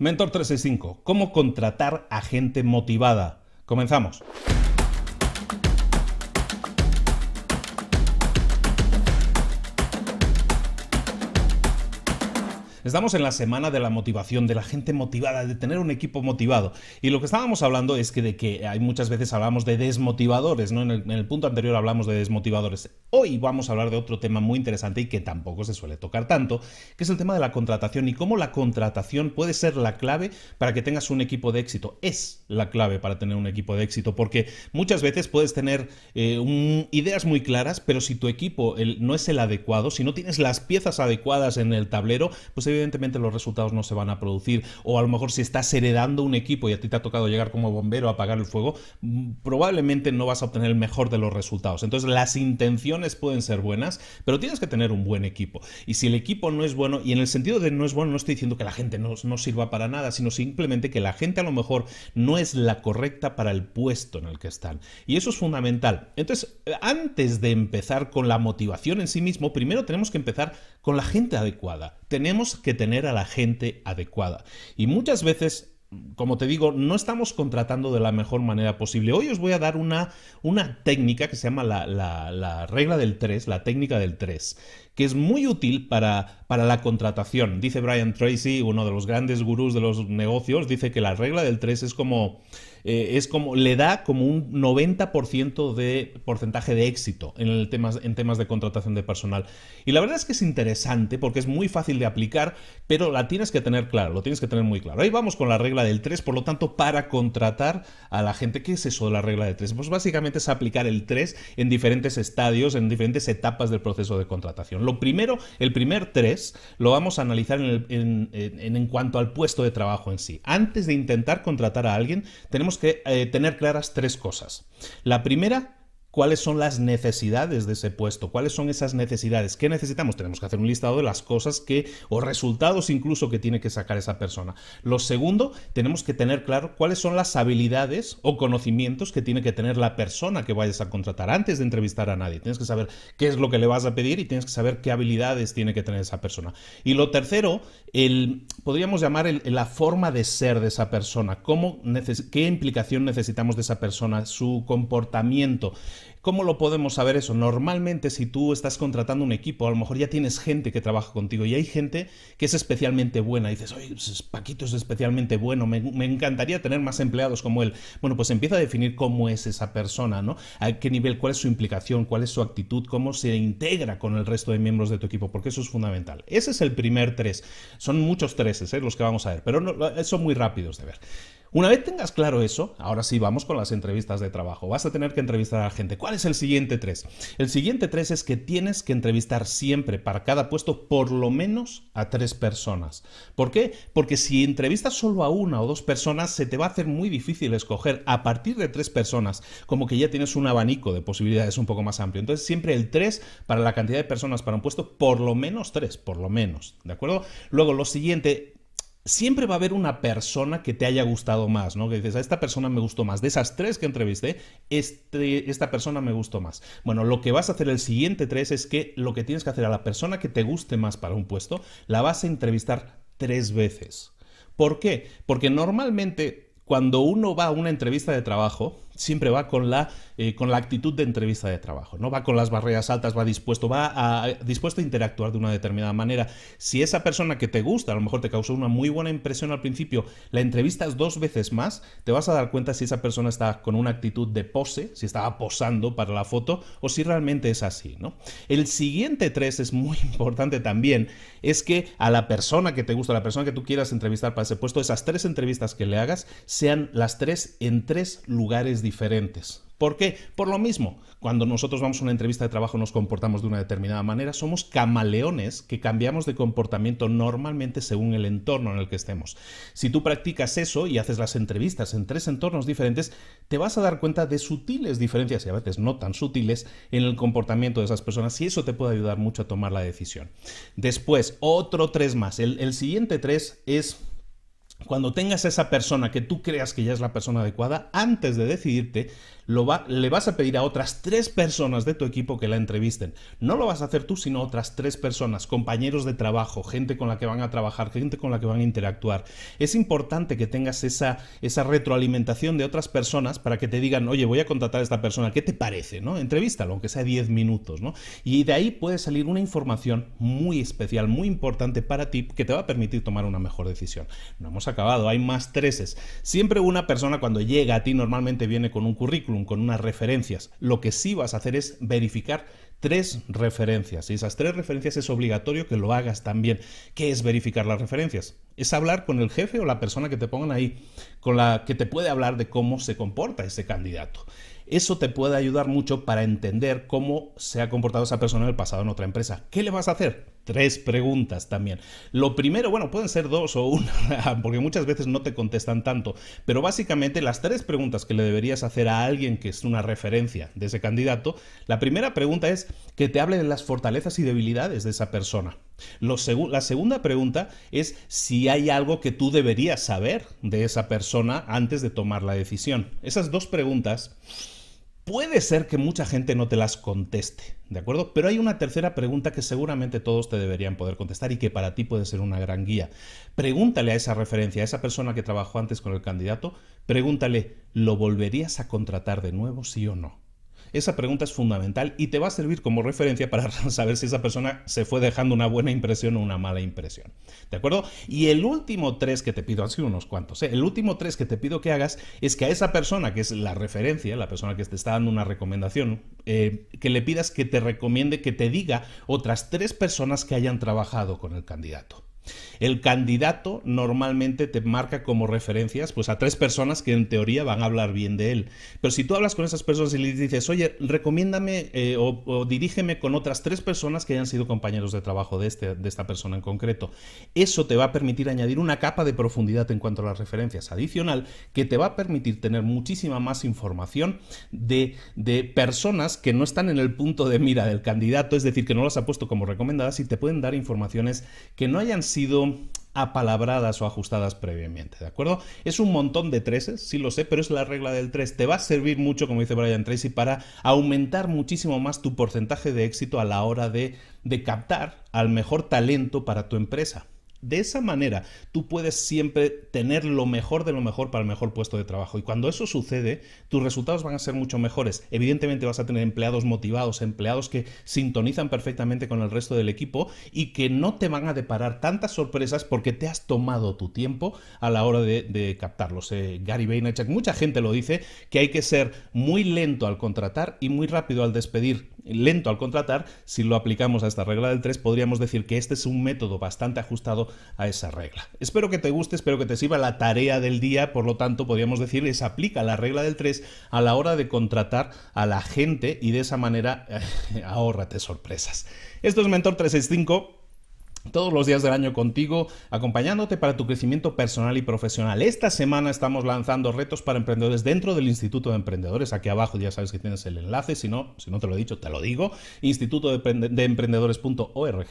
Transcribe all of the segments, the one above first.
Mentor 365, ¿cómo contratar a gente motivada? Comenzamos. Estamos en la semana de la motivación, de la gente motivada, de tener un equipo motivado. Y lo que estábamos hablando es que de que hay muchas veces hablamos de desmotivadores, En el, punto anterior hablamos de desmotivadores. Hoy vamos a hablar de otro tema muy interesante y que tampoco se suele tocar tanto, que es el tema de la contratación y cómo la contratación puede ser la clave para que tengas un equipo de éxito. Es la clave para tener un equipo de éxito, porque muchas veces puedes tener eh, ideas muy claras, pero si tu equipo no es el adecuado, si no tienes las piezas adecuadas en el tablero, pues evidentemente los resultados no se van a producir. O a lo mejor si estás heredando un equipo y a ti te ha tocado llegar como bombero a apagar el fuego, mm, probablemente no vas a obtener el mejor de los resultados. Entonces las intenciones pueden ser buenas, pero tienes que tener un buen equipo. Y si el equipo no es bueno, y en el sentido de no es bueno, no estoy diciendo que la gente no, sirva para nada, sino simplemente que la gente a lo mejor no es la correcta para el puesto en el que están. Y eso es fundamental. Entonces, eh, antes de empezar con la motivación en sí mismo, primero tenemos que empezar con la gente adecuada. Tenemos que tener a la gente adecuada. Y muchas veces como te digo, no estamos contratando de la mejor manera posible. Hoy os voy a dar una, una técnica que se llama la, la regla del 3, la técnica del 3, que es muy útil para, para la contratación. Dice Brian Tracy, uno de los grandes gurús de los negocios, dice que la regla del 3 es como... Eh, es como le da como un 90% de porcentaje de éxito en, temas, en temas de contratación de personal. Y la verdad es que es interesante porque es muy fácil de aplicar, pero la tienes que tener claro, lo tienes que tener muy claro. Ahí vamos con la regla del 3, por lo tanto, para contratar a la gente, ¿qué es eso de la regla del 3? Pues básicamente es aplicar el 3 en diferentes estadios, en diferentes etapas del proceso de contratación. Lo primero, el primer tres, lo vamos a analizar en, cuanto al puesto de trabajo en sí. Antes de intentar contratar a alguien, tenemos que eh, tener claras tres cosas. La primera, cuáles son las necesidades de ese puesto, cuáles son esas necesidades, qué necesitamos. Tenemos que hacer un listado de las cosas que, o resultados incluso que tiene que sacar esa persona. Lo segundo, tenemos que tener claro cuáles son las habilidades o conocimientos que tiene que tener la persona que vayas a contratar antes de entrevistar a nadie. Tienes que saber qué es lo que le vas a pedir y tienes que saber qué habilidades tiene que tener esa persona. Y lo tercero, el, podríamos llamar la forma de ser de esa persona, cómo qué implicación necesitamos de esa persona, su comportamiento. ¿Cómo lo podemos saber eso? Normalmente si tú estás contratando un equipo, a lo mejor ya tienes gente que trabaja contigo y hay gente que es especialmente buena. dices, oye, pues, Paquito es especialmente bueno, me, encantaría tener más empleados como él. Bueno, pues empieza a definir cómo es esa persona, ¿no? A qué nivel, cuál es su implicación, cuál es su actitud, cómo se integra con el resto de miembros de tu equipo, porque eso es fundamental. Ese es el primer tres. Son muchos tres ¿eh? los que vamos a ver, pero no, son muy rápidos de ver. Una vez tengas claro eso, ahora sí vamos con las entrevistas de trabajo. Vas a tener que entrevistar a la gente. ¿Cuál es el siguiente tres? El siguiente tres es que tienes que entrevistar siempre para cada puesto por lo menos a tres personas. ¿Por qué? Porque si entrevistas solo a una o dos personas, se te va a hacer muy difícil escoger a partir de tres personas, como que ya tienes un abanico de posibilidades un poco más amplio. Entonces siempre el tres para la cantidad de personas para un puesto, por lo menos tres, por lo menos. ¿De acuerdo? Luego lo siguiente, siempre va a haber una persona que te haya gustado más, ¿no? Que dices, a esta persona me gustó más. De esas tres que entrevisté, este, esta persona me gustó más. Bueno, lo que vas a hacer el siguiente tres es que lo que tienes que hacer a la persona que te guste más para un puesto, la vas a entrevistar tres veces. ¿Por qué? Porque normalmente cuando uno va a una entrevista de trabajo, siempre va con la, eh, con la actitud de entrevista de trabajo, ¿no? Va con las barreras altas, va dispuesto, va a, dispuesto a interactuar de una determinada manera. Si esa persona que te gusta, a lo mejor te causó una muy buena impresión al principio, la entrevistas dos veces más, te vas a dar cuenta si esa persona está con una actitud de pose, si estaba posando para la foto o si realmente es así, ¿no? El siguiente tres es muy importante también, es que a la persona que te gusta, a la persona que tú quieras entrevistar para ese puesto, esas tres entrevistas que le hagas sean las tres en tres lugares diferentes diferentes. ¿Por qué? Por lo mismo, cuando nosotros vamos a una entrevista de trabajo nos comportamos de una determinada manera, somos camaleones que cambiamos de comportamiento normalmente según el entorno en el que estemos. Si tú practicas eso y haces las entrevistas en tres entornos diferentes, te vas a dar cuenta de sutiles diferencias y a veces no tan sutiles en el comportamiento de esas personas y eso te puede ayudar mucho a tomar la decisión. Después, otro tres más. El, el siguiente tres es cuando tengas esa persona que tú creas que ya es la persona adecuada, antes de decidirte, va, le vas a pedir a otras tres personas de tu equipo que la entrevisten. No lo vas a hacer tú, sino otras tres personas, compañeros de trabajo, gente con la que van a trabajar, gente con la que van a interactuar. Es importante que tengas esa, esa retroalimentación de otras personas para que te digan, oye, voy a contratar a esta persona, ¿qué te parece? ¿no? Entrevístalo, aunque sea 10 minutos. ¿no? Y de ahí puede salir una información muy especial, muy importante para ti, que te va a permitir tomar una mejor decisión. No hemos acabado, hay más treses. Siempre una persona cuando llega a ti normalmente viene con un currículum con, unas referencias. Lo que sí vas a hacer es verificar tres referencias. Y esas tres referencias es obligatorio que lo hagas también. ¿Qué es verificar las referencias? Es hablar con el jefe o la persona que te pongan ahí, con la que te puede hablar de cómo se comporta ese candidato. Eso te puede ayudar mucho para entender cómo se ha comportado esa persona en el pasado en otra empresa. ¿Qué le vas a hacer? tres preguntas también. Lo primero, bueno, pueden ser dos o una, porque muchas veces no te contestan tanto, pero básicamente las tres preguntas que le deberías hacer a alguien que es una referencia de ese candidato, la primera pregunta es que te hable de las fortalezas y debilidades de esa persona. Lo la segunda pregunta es si hay algo que tú deberías saber de esa persona antes de tomar la decisión. Esas dos preguntas Puede ser que mucha gente no te las conteste, ¿de acuerdo? Pero hay una tercera pregunta que seguramente todos te deberían poder contestar y que para ti puede ser una gran guía. Pregúntale a esa referencia, a esa persona que trabajó antes con el candidato, pregúntale, ¿lo volverías a contratar de nuevo, sí o no? Esa pregunta es fundamental y te va a servir como referencia para saber si esa persona se fue dejando una buena impresión o una mala impresión. ¿De acuerdo? Y el último tres que te pido, han sido unos cuantos, ¿eh? el último tres que te pido que hagas es que a esa persona que es la referencia, la persona que te está dando una recomendación, eh, que le pidas que te recomiende, que te diga otras tres personas que hayan trabajado con el candidato. El candidato normalmente te marca como referencias pues a tres personas que en teoría van a hablar bien de él. Pero si tú hablas con esas personas y le dices, oye, recomiéndame eh, o, dirígeme con otras tres personas que hayan sido compañeros de trabajo de, este, de esta persona en concreto, eso te va a permitir añadir una capa de profundidad en cuanto a las referencias adicional que te va a permitir tener muchísima más información de, de personas que no están en el punto de mira del candidato, es decir, que no las ha puesto como recomendadas y te pueden dar informaciones que no hayan sido sido apalabradas o ajustadas previamente, ¿de acuerdo? Es un montón de treses, sí lo sé, pero es la regla del tres. Te va a servir mucho, como dice Brian Tracy, para aumentar muchísimo más tu porcentaje de éxito a la hora de captar al mejor talento para tu empresa. De esa manera, tú puedes siempre tener lo mejor de lo mejor para el mejor puesto de trabajo. Y cuando eso sucede, tus resultados van a ser mucho mejores. Evidentemente vas a tener empleados motivados, empleados que sintonizan perfectamente con el resto del equipo y que no te van a deparar tantas sorpresas porque te has tomado tu tiempo a la hora de, captarlos. Eh, Gary Vaynerchuk, mucha gente lo dice, que hay que ser muy lento al contratar y muy rápido al despedir lento al contratar, si lo aplicamos a esta regla del 3, podríamos decir que este es un método bastante ajustado a esa regla. Espero que te guste, espero que te sirva la tarea del día, por lo tanto, podríamos decir aplica la regla del 3 a la hora de contratar a la gente y de esa manera ahórrate sorpresas. Esto es Mentor 365 todos los días del año contigo, acompañándote para tu crecimiento personal y profesional. Esta semana estamos lanzando retos para emprendedores dentro del Instituto de Emprendedores. Aquí abajo ya sabes que tienes el enlace, si no, si no te lo he dicho, te lo digo, instituto de emprendedores.org.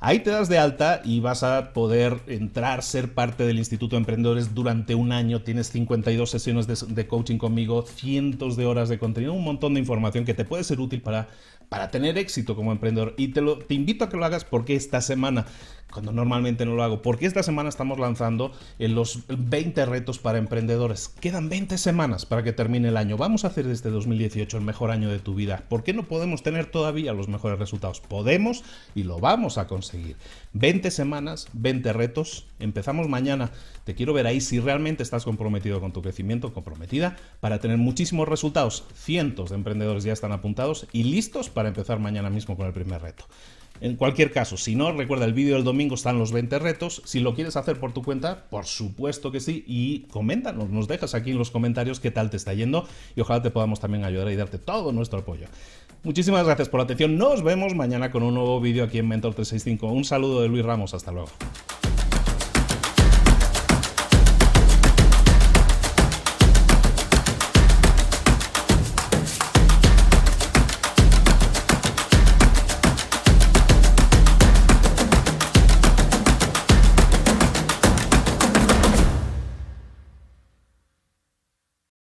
Ahí te das de alta y vas a poder entrar, ser parte del Instituto de Emprendedores durante un año. Tienes 52 sesiones de, de coaching conmigo, cientos de horas de contenido, un montón de información que te puede ser útil para para tener éxito como emprendedor. Y te, lo, te invito a que lo hagas porque esta semana cuando normalmente no lo hago. Porque esta semana estamos lanzando eh, los 20 retos para emprendedores. Quedan 20 semanas para que termine el año. Vamos a hacer de este 2018 el mejor año de tu vida. ¿Por qué no podemos tener todavía los mejores resultados? Podemos y lo vamos a conseguir. 20 semanas, 20 retos. Empezamos mañana. Te quiero ver ahí si realmente estás comprometido con tu crecimiento, comprometida, para tener muchísimos resultados. Cientos de emprendedores ya están apuntados y listos para empezar mañana mismo con el primer reto. En cualquier caso, si no, recuerda, el vídeo del domingo están los 20 retos. Si lo quieres hacer por tu cuenta, por supuesto que sí. Y coméntanos, nos dejas aquí en los comentarios qué tal te está yendo y ojalá te podamos también ayudar y darte todo nuestro apoyo. Muchísimas gracias por la atención. Nos vemos mañana con un nuevo vídeo aquí en Mentor 365. Un saludo de Luis Ramos. Hasta luego.